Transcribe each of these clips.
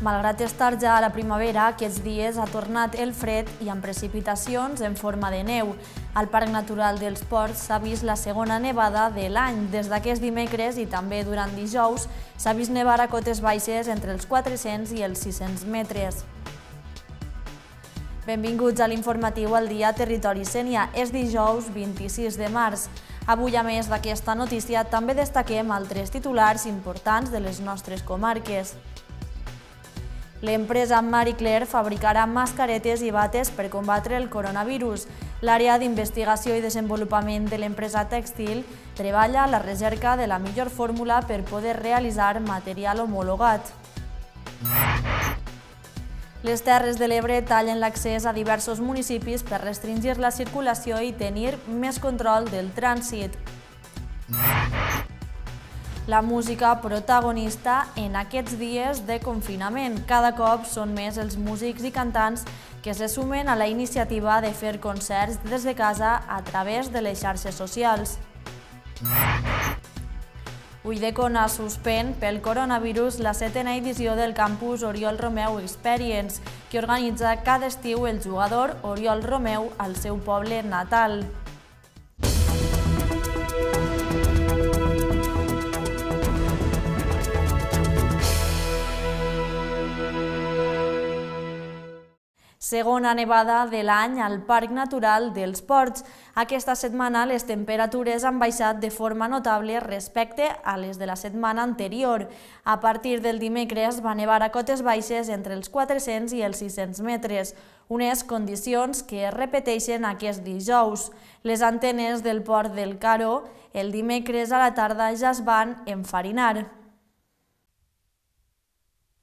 Malgrat estar ja a la primavera, aquests dies ha tornat el fred i amb precipitacions en forma de neu. Al Parc Natural dels Ports s'ha vist la segona nevada de l'any. Des d'aquest dimecres i també durant dijous s'ha vist nevar a cotes baixes entre els 400 i els 600 metres. Benvinguts a l'informatiu al dia Territori Sènia. És dijous 26 de març. Avui, a més d'aquesta notícia, també destaquem altres titulars importants de les nostres comarques. L'empresa Marie Claire fabricarà mascaretes i bates per combatre el coronavirus. L'àrea d'investigació i desenvolupament de l'empresa tèxtil treballa a la recerca de la millor fórmula per poder realitzar material homologat. Les Terres de l'Ebre tallen l'accés a diversos municipis per restringir la circulació i tenir més control del trànsit la música protagonista en aquests dies de confinament. Cada cop són més els músics i cantants que se sumen a la iniciativa de fer concerts des de casa a través de les xarxes socials. Cona suspèn pel coronavirus la setena edició del campus Oriol Romeu Experience, que organitza cada estiu el jugador Oriol Romeu al seu poble natal. Segona nevada de l'any al Parc Natural dels Ports. Aquesta setmana les temperatures han baixat de forma notable respecte a les de la setmana anterior. A partir del dimecres va nevar a cotes baixes entre els 400 i els 600 metres, unes condicions que es repeteixen aquest dijous. Les antenes del port del Caro el dimecres a la tarda ja es van enfarinar.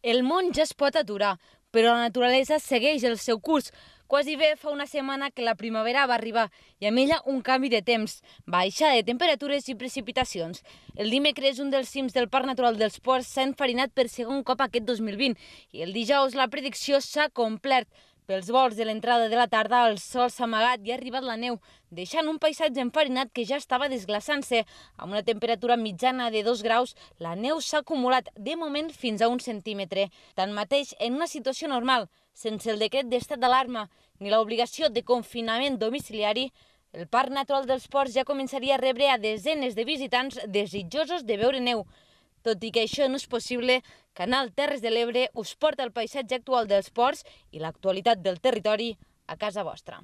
El món ja es pot aturar, però la naturalesa segueix el seu curs. Quasi bé fa una setmana que la primavera va arribar i amb ella un canvi de temps, baixa de temperatures i precipitacions. El dimecres un dels cims del Parc Natural dels Ports s'ha enfarinat per segon cop aquest 2020 i el dijous la predicció s'ha complert. Pels vols de l'entrada de la tarda, el sol s'ha amagat i ha arribat la neu, deixant un paisatge enfarinat que ja estava desglaçant-se. Amb una temperatura mitjana de 2 graus, la neu s'ha acumulat de moment fins a un centímetre. Tanmateix, en una situació normal, sense el decret d'estat d'alarma ni l'obligació de confinament domiciliari, el Parc Natural dels Ports ja començaria a rebre a desenes de visitants desitjosos de veure neu, tot i que això no és possible, Canal Terres de l'Ebre us porta el paisatge actual dels ports i l'actualitat del territori a casa vostra.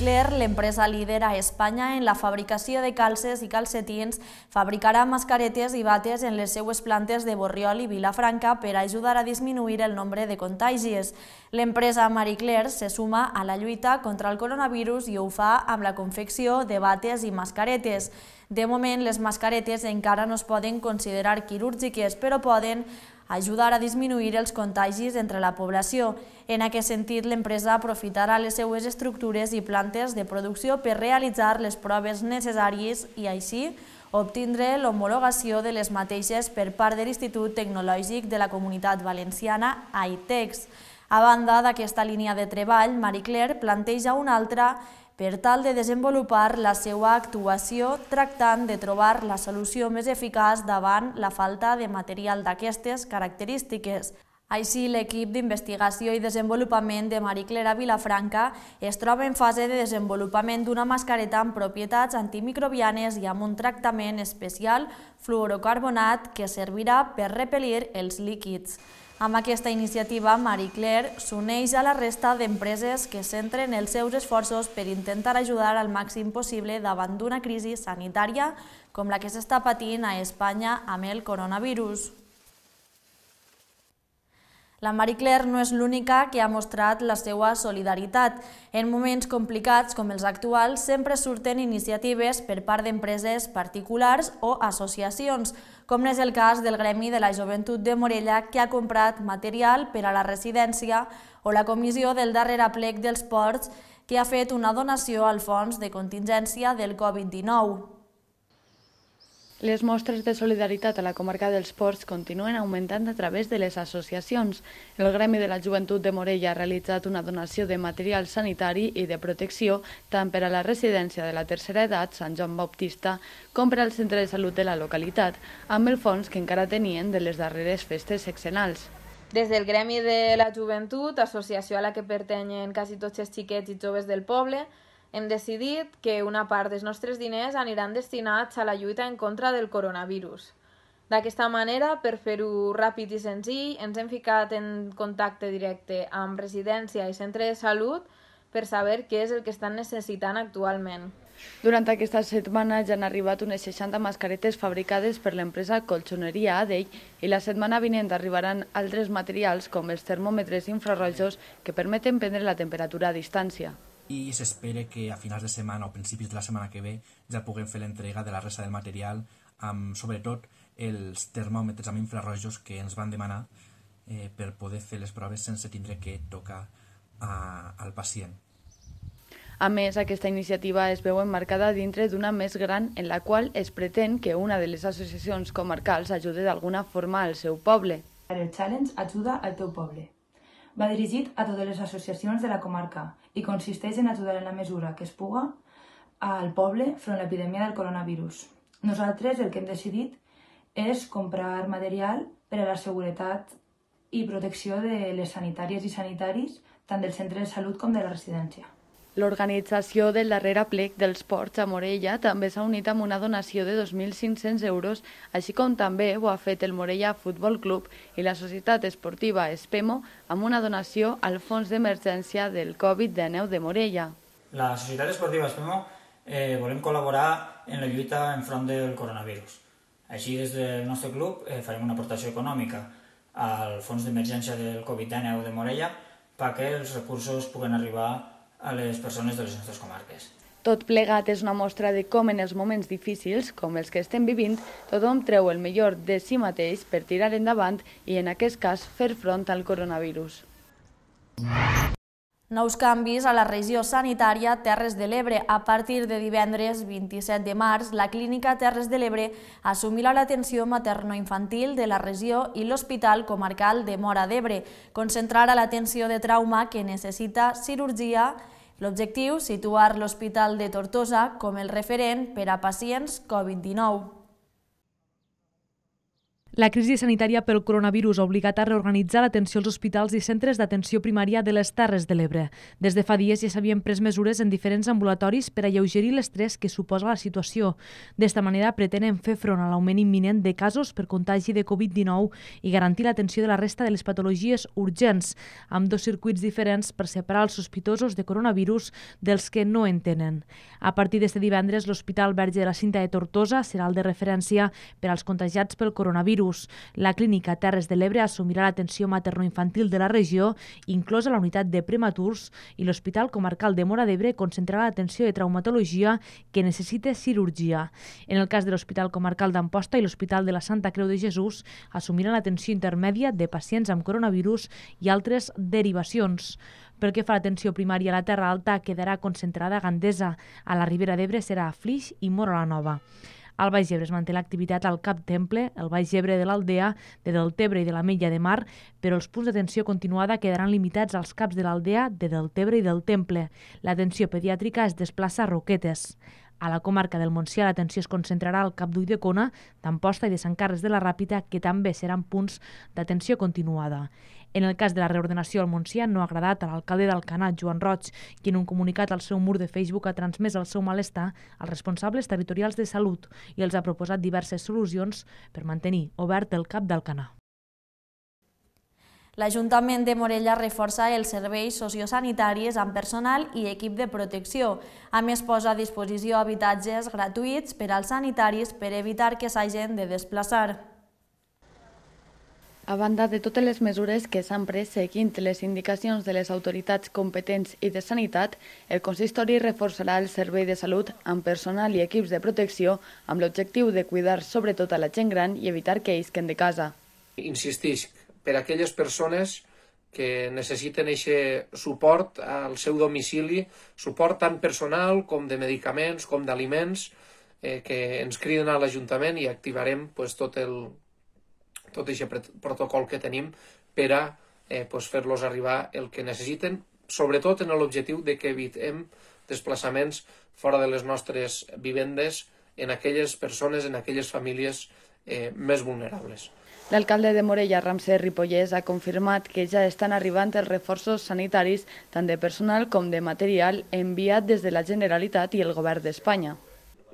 Moncler, l'empresa líder a Espanya en la fabricació de calces i calcetins, fabricarà mascaretes i bates en les seues plantes de Borriol i Vilafranca per ajudar a disminuir el nombre de contagis. L'empresa Marie Claire se suma a la lluita contra el coronavirus i ho fa amb la confecció de bates i mascaretes. De moment, les mascaretes encara no es poden considerar quirúrgiques, però poden ajudar a disminuir els contagis entre la població. En aquest sentit, l'empresa aprofitarà les seues estructures i plantes de producció per realitzar les proves necessàries i així obtindre l'homologació de les mateixes per part de l'Institut Tecnològic de la Comunitat Valenciana, AITEX. A banda d'aquesta línia de treball, Marie Claire planteja una altra per tal de desenvolupar la seva actuació tractant de trobar la solució més eficaç davant la falta de material d'aquestes característiques. Així, l'equip d'investigació i desenvolupament de Marie Clara Vilafranca es troba en fase de desenvolupament d'una mascareta amb propietats antimicrobianes i amb un tractament especial fluorocarbonat que servirà per repelir els líquids. Amb aquesta iniciativa, Marie Claire s'uneix a la resta d'empreses que centren els seus esforços per intentar ajudar al màxim possible davant d'una crisi sanitària com la que s'està patint a Espanya amb el coronavirus. La Marie Claire no és l'única que ha mostrat la seva solidaritat. En moments complicats com els actuals sempre surten iniciatives per part d'empreses particulars o associacions, com és el cas del Gremi de la Joventut de Morella que ha comprat material per a la residència o la comissió del darrer aplec dels ports que ha fet una donació al fons de contingència del Covid-19. Les mostres de solidaritat a la comarca dels Ports continuen augmentant a través de les associacions. El Gremi de la Joventut de Morella ha realitzat una donació de material sanitari i de protecció tant per a la residència de la tercera edat, Sant Joan Baptista, com per al centre de salut de la localitat, amb el fons que encara tenien de les darreres festes sexenals. Des del Gremi de la Joventut, associació a la que pertanyen quasi tots els xiquets i joves del poble, hem decidit que una part dels nostres diners aniran destinats a la lluita en contra del coronavirus. D'aquesta manera, per fer-ho ràpid i senzill, ens hem ficat en contacte directe amb residència i centre de salut per saber què és el que estan necessitant actualment. Durant aquesta setmana ja han arribat unes 60 mascaretes fabricades per l'empresa Colchoneria Adell i la setmana vinent arribaran altres materials com els termòmetres infrarrojos que permeten prendre la temperatura a distància i s'espera que a finals de setmana o principis de la setmana que ve ja puguem fer l'entrega de la resta del material amb, sobretot, els termòmetres amb infrarrojos que ens van demanar eh, per poder fer les proves sense tindre que tocar a, al pacient. A més, aquesta iniciativa es veu emmarcada dintre d'una més gran en la qual es pretén que una de les associacions comarcals ajude d'alguna forma al seu poble. El Challenge ajuda al teu poble. Va dirigit a totes les associacions de la comarca i consisteix en ajudar en la mesura que es puga al poble front a l'epidèmia del coronavirus. Nosaltres el que hem decidit és comprar material per a la seguretat i protecció de les sanitàries i sanitaris tant del centre de salut com de la residència. L'organització del darrer aplec dels ports a Morella també s'ha unit amb una donació de 2.500 euros, així com també ho ha fet el Morella Futbol Club i la societat esportiva Espemo amb una donació al Fons d'Emergència del Covid-19 de Morella. La societat esportiva Espemo eh, volem col·laborar en la lluita enfront del coronavirus. Així, des del nostre club eh, farem una aportació econòmica al Fons d'Emergència del Covid-19 de Morella perquè els recursos puguen arribar a les persones de les nostres comarques. Tot plegat és una mostra de com en els moments difícils, com els que estem vivint, tothom treu el millor de si mateix per tirar endavant i, en aquest cas, fer front al coronavirus. Nous canvis a la regió sanitària Terres de l'Ebre. A partir de divendres 27 de març, la clínica Terres de l'Ebre assumirà l'atenció materno-infantil de la regió i l'Hospital Comarcal de Mora d'Ebre concentrarà l'atenció de trauma que necessita cirurgia L'objectiu, situar l'Hospital de Tortosa com el referent per a pacients Covid-19. La crisi sanitària pel coronavirus ha obligat a reorganitzar l'atenció als hospitals i centres d'atenció primària de les Terres de l'Ebre. Des de fa dies ja s'havien pres mesures en diferents ambulatoris per alleugerir l'estrès que suposa la situació. D'esta manera pretenen fer front a l'augment imminent de casos per contagi de Covid-19 i garantir l'atenció de la resta de les patologies urgents, amb dos circuits diferents per separar els sospitosos de coronavirus dels que no en tenen. A partir d'este divendres, l'Hospital Verge de la Cinta de Tortosa serà el de referència per als contagiats pel coronavirus Reus. La clínica Terres de l'Ebre assumirà l'atenció materno-infantil de la regió, inclosa la unitat de prematurs, i l'Hospital Comarcal de Mora d'Ebre concentrarà l'atenció de traumatologia que necessita cirurgia. En el cas de l'Hospital Comarcal d'Amposta i l'Hospital de la Santa Creu de Jesús assumiran l'atenció intermèdia de pacients amb coronavirus i altres derivacions. Pel que fa a l'atenció primària a la Terra Alta, quedarà concentrada a Gandesa. A la Ribera d'Ebre serà a Flix i Mora la Nova. Al Baix Ebre es manté l'activitat al Cap Temple, al Baix Ebre de l'Aldea, de Deltebre i de la Mella de Mar, però els punts d'atenció continuada quedaran limitats als caps de l'Aldea, de Deltebre i del Temple. L'atenció pediàtrica es desplaça a Roquetes. A la comarca del Montsià l'atenció es concentrarà al Cap d'Ull de Cona, d'Amposta i de Sant Carles de la Ràpita, que també seran punts d'atenció continuada. En el cas de la reordenació al Montsià no ha agradat a l'alcalde d'Alcanar, Joan Roig, qui en un comunicat al seu mur de Facebook ha transmès el seu malestar als responsables territorials de salut i els ha proposat diverses solucions per mantenir obert el cap d'Alcanar. L'Ajuntament de Morella reforça els serveis sociosanitaris amb personal i equip de protecció. A més, posa a disposició habitatges gratuïts per als sanitaris per evitar que s'hagin de desplaçar. A banda de totes les mesures que s'han pres seguint les indicacions de les autoritats competents i de sanitat, el consistori reforçarà el servei de salut amb personal i equips de protecció amb l'objectiu de cuidar sobretot a la gent gran i evitar que isquen de casa. Insistix per a aquelles persones que necessiten aquest suport al seu domicili, suport tant personal com de medicaments, com d'aliments, eh, que ens criden a l'Ajuntament i activarem pues, tot el tot aquest protocol que tenim per a eh, pues, fer-los arribar el que necessiten, sobretot en l'objectiu de que evitem desplaçaments fora de les nostres vivendes en aquelles persones, en aquelles famílies eh, més vulnerables. L'alcalde de Morella, Ramsey Ripollès, ha confirmat que ja estan arribant els reforços sanitaris tant de personal com de material enviat des de la Generalitat i el Govern d'Espanya.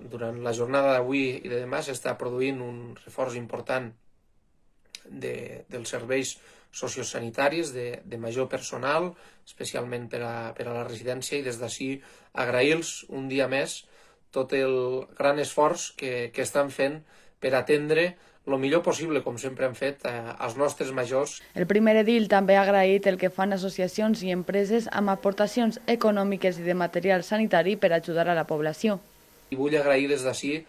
Durant la jornada d'avui i de demà s'està produint un reforç important de, dels serveis sociosanitaris, de, de major personal, especialment per a, per a la residència, i des d'ací agrair-los un dia més tot el gran esforç que, que estan fent per atendre el millor possible, com sempre hem fet, eh, als nostres majors. El primer edil també ha agraït el que fan associacions i empreses amb aportacions econòmiques i de material sanitari per ajudar a la població. I vull agrair des d'ací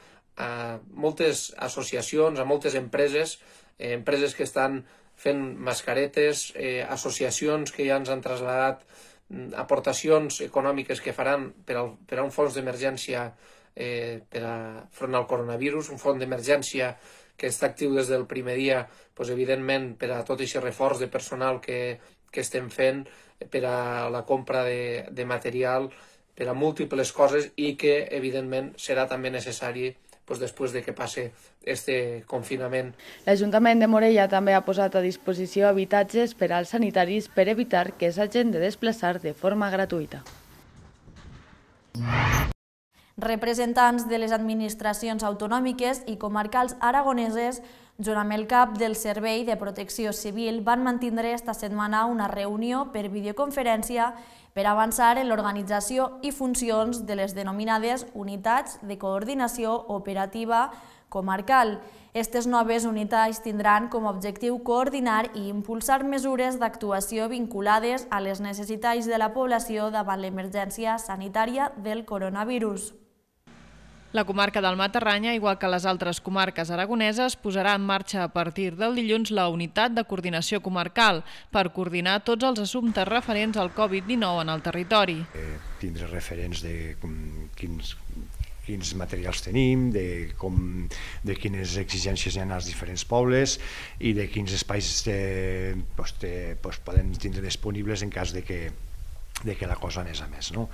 a moltes associacions, a moltes empreses, eh, empreses que estan fent mascaretes, eh, associacions que ja ens han traslladat mm, aportacions econòmiques que faran per, al, per a un fons d'emergència eh, per a front al coronavirus, un fons d'emergència que està actiu des del primer dia, doncs, evidentment per a tot aquest reforç de personal que, que estem fent, per a la compra de, de material, per a múltiples coses i que evidentment serà també necessari doncs, després de que passe aquest confinament. L'Ajuntament de Morella també ha posat a disposició habitatges per als sanitaris per evitar que s'hagin de desplaçar de forma gratuïta. Representants de les administracions autonòmiques i comarcals aragoneses, junt amb el cap del Servei de Protecció Civil, van mantenir esta setmana una reunió per videoconferència per avançar en l'organització i funcions de les denominades unitats de coordinació operativa comarcal. Estes noves unitats tindran com a objectiu coordinar i impulsar mesures d'actuació vinculades a les necessitats de la població davant l'emergència sanitària del coronavirus. La comarca del Matarranya, igual que les altres comarques aragoneses, posarà en marxa a partir del dilluns la unitat de coordinació comarcal per coordinar tots els assumptes referents al Covid-19 en el territori. Eh, tindre referents de quins, quins materials tenim, de, com, de quines exigències hi ha als diferents pobles i de quins espais eh, pues, te, eh, pues, podem tindre disponibles en cas de que de que la cosa més a més. No?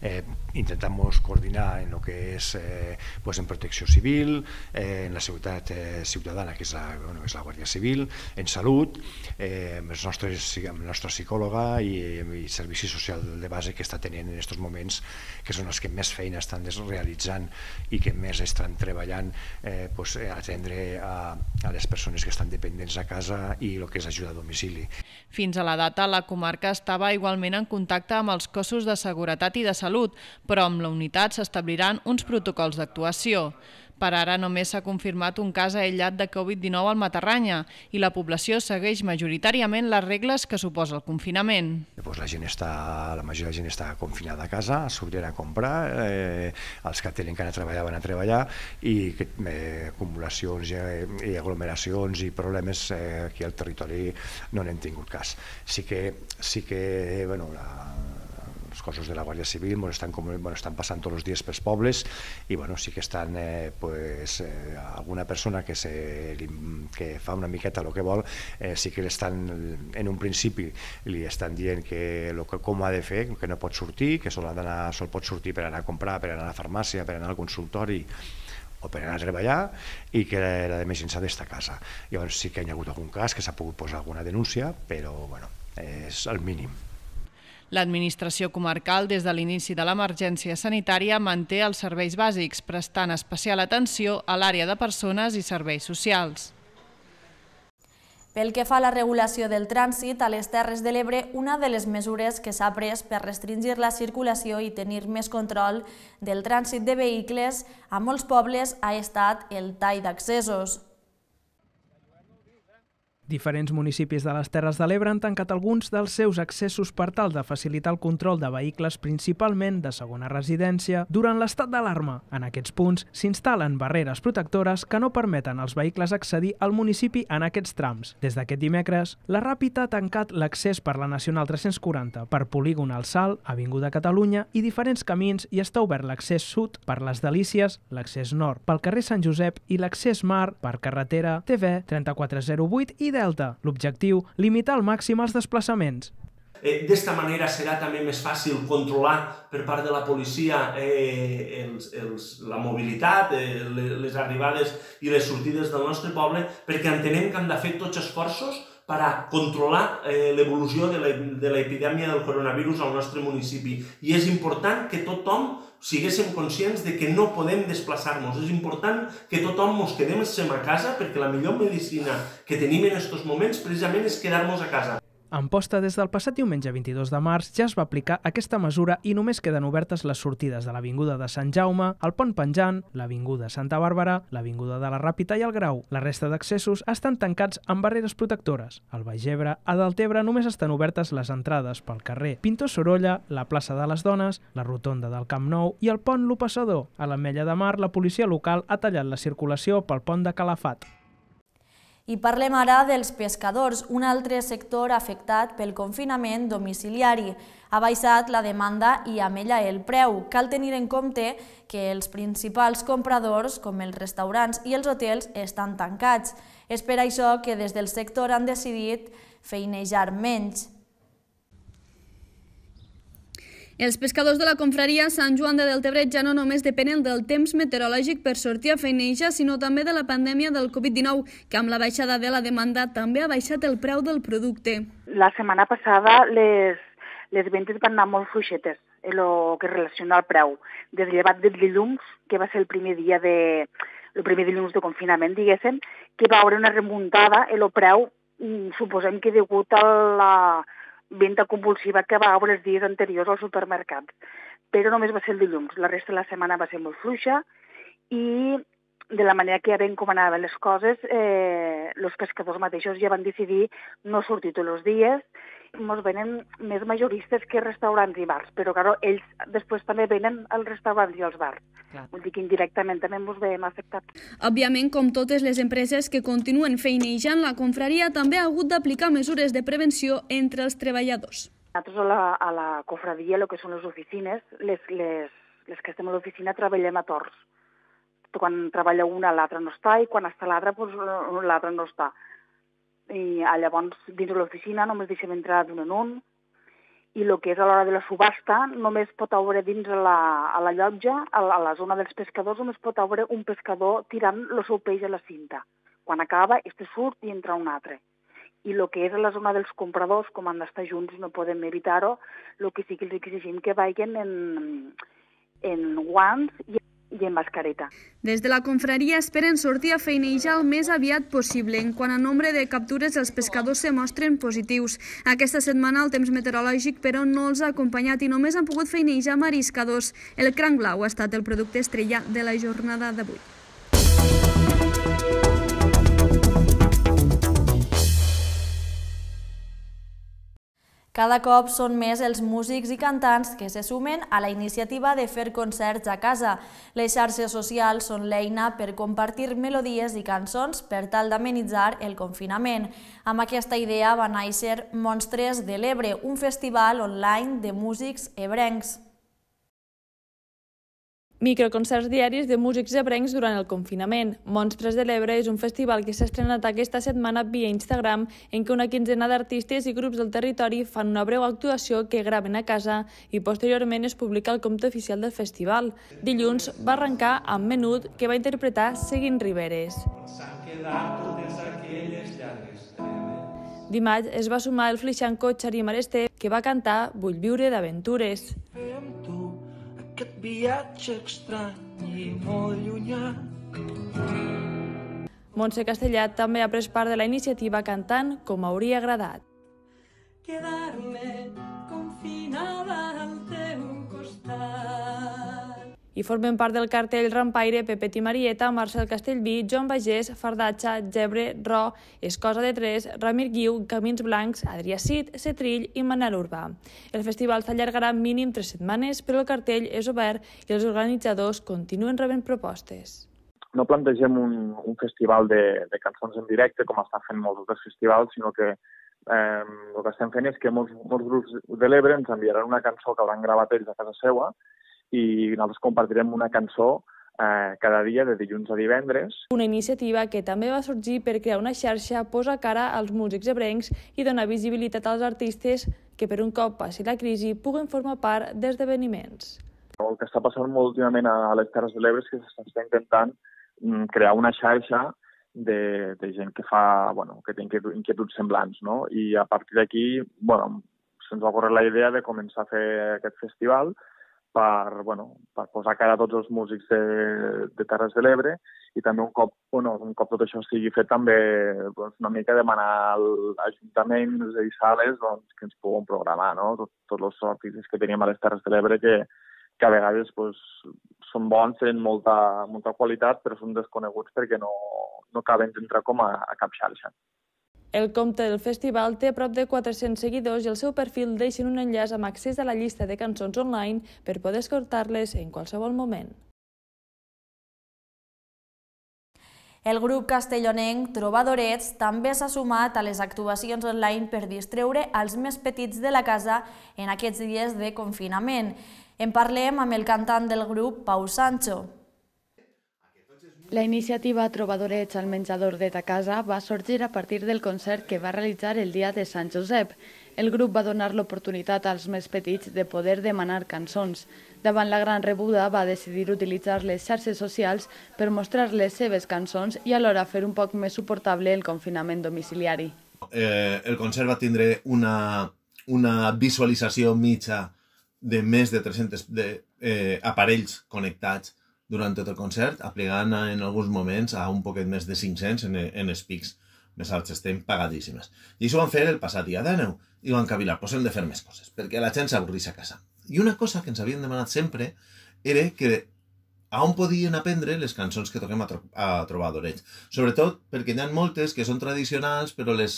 Eh, intentem coordinar en el que és eh, pues en protecció civil, eh, en la seguretat eh, ciutadana, que és la, bueno, és la Guàrdia Civil, en salut, eh, amb, els nostres, amb la nostra psicòloga i, i servici social de base que està tenint en aquests moments, que són els que més feina estan realitzant i que més estan treballant eh, pues, eh, atendre a, a les persones que estan dependents a casa i el que és ajuda a domicili. Fins a la data, la comarca estava igualment en contacte contacte amb els cossos de seguretat i de salut, però amb la unitat s'establiran uns protocols d'actuació. Per ara només s'ha confirmat un cas aïllat de Covid-19 al Matarranya i la població segueix majoritàriament les regles que suposa el confinament. Pues la, gent està, la majoria de la gent està confinada a casa, s'obrien a comprar, eh, els que tenen que anar a treballar van a treballar i eh, acumulacions i, i aglomeracions i problemes eh, aquí al territori no n'hem tingut cas. Sí que, sí que bueno, la, els cossos de la Guàrdia Civil bueno, estan, com, bueno, estan passant tots els dies pels pobles i bueno, sí que estan eh, pues, eh, alguna persona que, se, que fa una miqueta el que vol eh, sí que estan, en un principi li estan dient que, lo que com ha de fer, que no pot sortir, que sol, ha sol pot sortir per anar a comprar, per anar a la farmàcia, per anar al consultori o per anar a treballar i que la de més gent s'ha d'estar a casa. Llavors sí que hi ha hagut algun cas que s'ha pogut posar alguna denúncia, però bueno, és el mínim. L'administració comarcal, des de l'inici de l'emergència sanitària, manté els serveis bàsics, prestant especial atenció a l'àrea de persones i serveis socials. Pel que fa a la regulació del trànsit, a les Terres de l'Ebre, una de les mesures que s'ha pres per restringir la circulació i tenir més control del trànsit de vehicles a molts pobles ha estat el tall d'accessos. Diferents municipis de les Terres de l'Ebre han tancat alguns dels seus accessos per tal de facilitar el control de vehicles principalment de segona residència durant l'estat d'alarma. En aquests punts s'instal·len barreres protectores que no permeten als vehicles accedir al municipi en aquests trams. Des d'aquest dimecres, la Ràpita ha tancat l'accés per la Nacional 340 per Polígon al Sal, Avinguda Catalunya i diferents camins i està obert l'accés sud per les Delícies, l'accés nord pel carrer Sant Josep i l'accés mar per carretera TV 3408 i Delta. L'objectiu, limitar al màxim els desplaçaments. Eh, d'esta manera serà també més fàcil controlar per part de la policia eh, els, la mobilitat, eh, les, arribades i les sortides del nostre poble, perquè entenem que han de fer tots esforços para controlar eh, l'evolució de l'epidèmia del coronavirus al nostre municipi. I és important que tothom siguéssim conscients de que no podem desplaçar-nos. És important que tothom ens quedem a casa perquè la millor medicina que tenim en aquests moments precisament és quedar-nos a casa. Amposta, des del passat diumenge 22 de març, ja es va aplicar aquesta mesura i només queden obertes les sortides de l'Avinguda de Sant Jaume, el Pont Penjant, l'Avinguda Santa Bàrbara, l'Avinguda de la Ràpita i el Grau. La resta d'accessos estan tancats amb barreres protectores. Al Baix Ebre, a Deltebre, només estan obertes les entrades pel carrer Pintor Sorolla, la plaça de les Dones, la rotonda del Camp Nou i el pont Lopassador. A l'Ametlla de Mar, la policia local ha tallat la circulació pel pont de Calafat. I parlem ara dels pescadors, un altre sector afectat pel confinament domiciliari. Ha baixat la demanda i amb ella el preu. Cal tenir en compte que els principals compradors, com els restaurants i els hotels, estan tancats. És per això que des del sector han decidit feinejar menys. Els pescadors de la confraria Sant Joan de Deltebret ja no només depenen del temps meteorològic per sortir a feineja, sinó també de la pandèmia del Covid-19, que amb la baixada de la demanda també ha baixat el preu del producte. La setmana passada les, les ventes van anar molt fluixetes, el que relaciona el preu. Des llevat del dilluns, que va ser el primer dia de, el primer dilluns de confinament, diguéssim, que va haver una remuntada, en el preu, mm, suposem que degut a la, venda compulsiva que va obrir els dies anteriors al supermercat. Però només va ser el dilluns, la resta de la setmana va ser molt fluixa i de la manera que ja ben anaven les coses, eh, els pescadors mateixos ja van decidir no sortir tots els dies. Ens venen més majoristes que restaurants i bars, però claro, ells després també venen als restaurants i als bars. Clar. Vull dir que indirectament també ens veiem afectats. Òbviament, com totes les empreses que continuen feinejant, la confraria també ha hagut d'aplicar mesures de prevenció entre els treballadors. Nosaltres a la, a la cofradia, el que són les oficines, les, les, les que estem a l'oficina treballem a torts. Quan treballa una, l'altra no està, i quan està l'altra, doncs, l'altra no està. I ah, llavors, dins de l'oficina, només deixem entrar d'un en un, i el que és a l'hora de la subhasta només pot obre dins la, a la llotja, a la, a la zona dels pescadors, només pot obre un pescador tirant el seu peix a la cinta. Quan acaba, este surt i entra un altre. I el que és a la zona dels compradors, com han d'estar junts, no podem evitar-ho, el que sí que els exigim que vagin en, en guants i i en mascareta. Des de la confraria esperen sortir a feinejar el més aviat possible. En quant a nombre de captures, els pescadors se mostren positius. Aquesta setmana el temps meteorològic, però, no els ha acompanyat i només han pogut feinejar mariscadors. El cranc blau ha estat el producte estrella de la jornada d'avui. Cada cop són més els músics i cantants que se sumen a la iniciativa de fer concerts a casa. Les xarxes socials són l'eina per compartir melodies i cançons per tal d'amenitzar el confinament. Amb aquesta idea va néixer Monstres de l'Ebre, un festival online de músics ebrencs. Microconcerts diaris de músics ebrencs durant el confinament. Montsprès de l'Ebre és un festival que s'ha estrenat aquesta setmana via Instagram en què una quinzena d'artistes i grups del territori fan una breu actuació que graven a casa i posteriorment es publica el compte oficial del festival. Dilluns va arrencar amb Menut, que va interpretar Seguint Riberes. Dimarts es va sumar el flixanco Xarí Maresté, que va cantar Vull viure d'aventures. Fem tu aquest viatge estrany i molt llunyà. Montse Castellat també ha pres part de la iniciativa cantant com hauria agradat. Quedar-me confinada al teu costat i formen part del cartell Rampaire, Pepet i Marieta, Marcel Castellví, Joan Bagés, Fardatxa, Gebre, Ro, Escosa de Tres, Ramir Guiu, Camins Blancs, Adrià Cid, Cetrill i Manel Urbà. El festival s'allargarà mínim tres setmanes, però el cartell és obert i els organitzadors continuen rebent propostes. No plantegem un, un festival de, de cançons en directe, com estan fent molts altres festivals, sinó que eh, el que estem fent és que molts, molts grups de l'Ebre ens enviaran una cançó que l'han gravat ells a casa seva i nosaltres compartirem una cançó eh, cada dia de dilluns a divendres. Una iniciativa que també va sorgir per crear una xarxa posa cara als músics ebrencs i dona visibilitat als artistes que per un cop passi la crisi puguen formar part d'esdeveniments. El que està passant molt últimament a les Terres de l'Ebre és que s'està intentant mm, crear una xarxa de, de gent que fa, bueno, que té inquietuds semblants, no? I a partir d'aquí, bueno, se'ns va correr la idea de començar a fer aquest festival, per, bueno, per posar cara a tots els músics de, de Terres de l'Ebre i també un cop, bueno, un cop tot això estigui fet també doncs, una mica demanar al Ajuntament i sales doncs, que ens puguin programar no? Tot, tots els artistes que teníem a les Terres de l'Ebre que, que a vegades doncs, són bons, tenen molta, molta qualitat, però són desconeguts perquè no, no acaben d'entrar com a, a cap xarxa. El compte del festival té a prop de 400 seguidors i el seu perfil deixen un enllaç amb accés a la llista de cançons online per poder escoltar-les en qualsevol moment. El grup castellonenc Trobadorets també s'ha sumat a les actuacions online per distreure els més petits de la casa en aquests dies de confinament. En parlem amb el cantant del grup, Pau Sancho. La iniciativa Trobadorets al menjador de ta casa va sorgir a partir del concert que va realitzar el dia de Sant Josep. El grup va donar l'oportunitat als més petits de poder demanar cançons. Davant la gran rebuda va decidir utilitzar les xarxes socials per mostrar les seves cançons i alhora fer un poc més suportable el confinament domiciliari. Eh, el concert va tindre una, una visualització mitja de més de 300 de, eh, aparells connectats durant tot el concert, aplegant en alguns moments a un poquet més de 500 en, en els pics més alts. Estem pagadíssimes. I això ho van fer el passat dia 19 i van cavilar, doncs pues hem de fer més coses, perquè la gent s'avorrís a casa. I una cosa que ens havien demanat sempre era que a on podien aprendre les cançons que toquem a, tro a d'orells. Sobretot perquè hi ha moltes que són tradicionals, però les,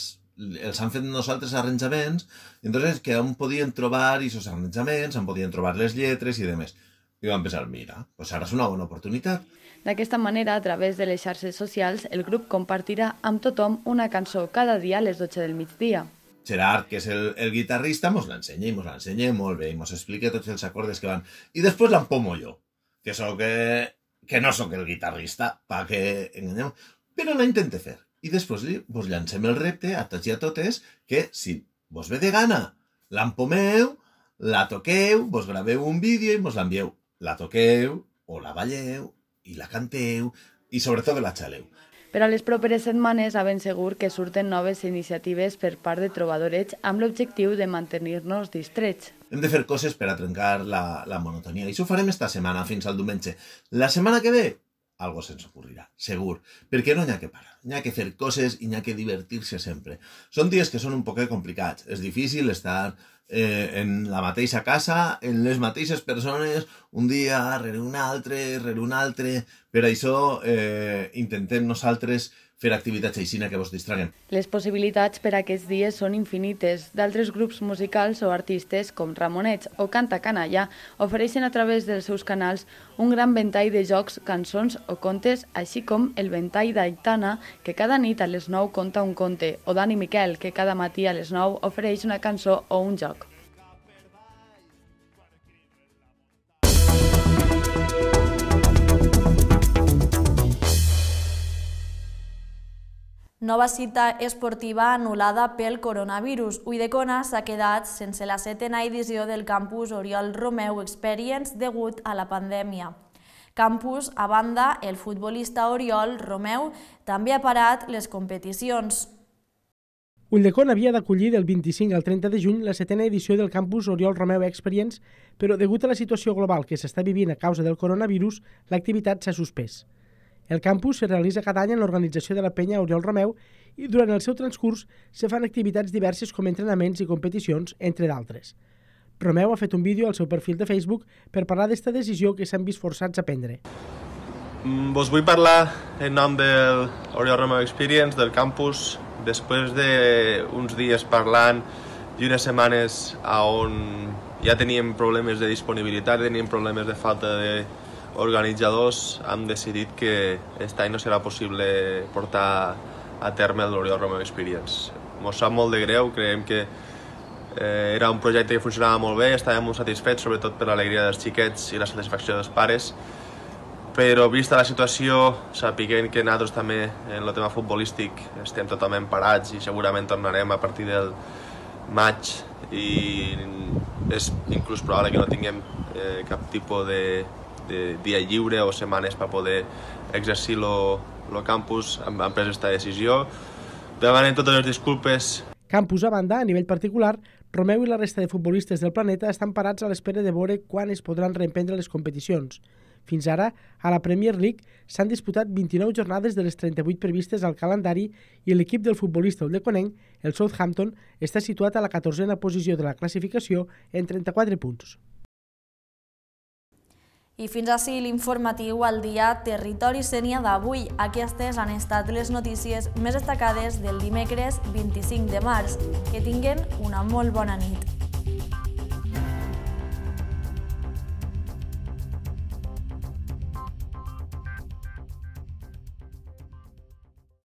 els han fet nosaltres arranjaments, i entonces que on podien trobar aquests arranjaments, on podien trobar les lletres i demés. i a pensar, mira, pues ara és una bona De D'aquesta manera, a través de les xarxes socials, el grup compartirà amb tothom una cançó cada día a les 12 del migdia. Gerard, que es el, el guitarrista, mos l'ensenya i la l'ensenya molt bé i mos explica tots els acordes que van. I després l'empomo jo, que sóc que, eh, que no sóc el guitarrista, para que enganyem, però la intente hacer. Y después vos llancem el repte a tots y a totes que, si vos ve de gana, l'empomeu, la toqueu, vos graveu un vídeo i mos l'envieu. la toqueu o la balleu i la canteu i sobretot la xaleu. Per a les properes setmanes, a ben segur que surten noves iniciatives per part de trobadorets amb l'objectiu de mantenir-nos distrets. Hem de fer coses per a trencar la, la monotonia i això ho farem esta setmana fins al diumenge. La setmana que ve algo se'ns ocorrirà, segur. Perquè no n'hi ha que parar, n'hi ha que fer coses i n'hi ha que divertir-se sempre. Són dies que són un poquet complicats. És difícil estar eh, en la mateixa casa, en les mateixes persones, un dia rere un altre, rere un altre. Per això eh, intentem nosaltres fer activitats aixina que vos distraguen. Les possibilitats per aquests dies són infinites. D'altres grups musicals o artistes com Ramonets o Canta Canalla ofereixen a través dels seus canals un gran ventall de jocs, cançons o contes, així com el ventall d'Aitana, que cada nit a les 9 conta un conte, o Dani Miquel, que cada matí a les 9 ofereix una cançó o un joc. Nova cita esportiva anul·lada pel coronavirus. Uidecona s'ha quedat sense la setena edició del campus Oriol Romeu Experience degut a la pandèmia. Campus, a banda, el futbolista Oriol Romeu també ha parat les competicions. Ulldecon havia d'acollir del 25 al 30 de juny la setena edició del campus Oriol Romeu Experience, però degut a la situació global que s'està vivint a causa del coronavirus, l'activitat s'ha suspès. El campus se realitza cada any en l'organització de la penya Oriol Romeu i durant el seu transcurs se fan activitats diverses com entrenaments i competicions, entre d'altres. Romeu ha fet un vídeo al seu perfil de Facebook per parlar d'esta decisió que s'han vist forçats a prendre. Mm, vos vull parlar en nom del Oriol Romeu Experience, del campus, després d'uns de dies parlant i unes setmanes on ja teníem problemes de disponibilitat, teníem problemes de falta de, organitzadors han decidit que aquest any no serà possible portar a terme el L'Oriol Romeo Experience. Ens sap molt de greu, creiem que eh, era un projecte que funcionava molt bé, estàvem molt satisfets, sobretot per l'alegria dels xiquets i la satisfacció dels pares, però vista la situació, sapiguent que nosaltres també en el tema futbolístic estem totalment parats i segurament tornarem a partir del maig i és inclús probable que no tinguem eh, cap tipus de de dia lliure o setmanes per poder exercir el campus, han, han pres aquesta decisió. Demanem totes les disculpes. Campus a banda, a nivell particular, Romeu i la resta de futbolistes del planeta estan parats a l'espera de veure quan es podran reemprendre les competicions. Fins ara, a la Premier League s'han disputat 29 jornades de les 38 previstes al calendari i l'equip del futbolista ulleconenc, el Southampton, està situat a la 14a posició de la classificació en 34 punts. I fins ací l'informatiu al dia Territori Sènia d'avui. Aquestes han estat les notícies més destacades del dimecres 25 de març. Que tinguen una molt bona nit.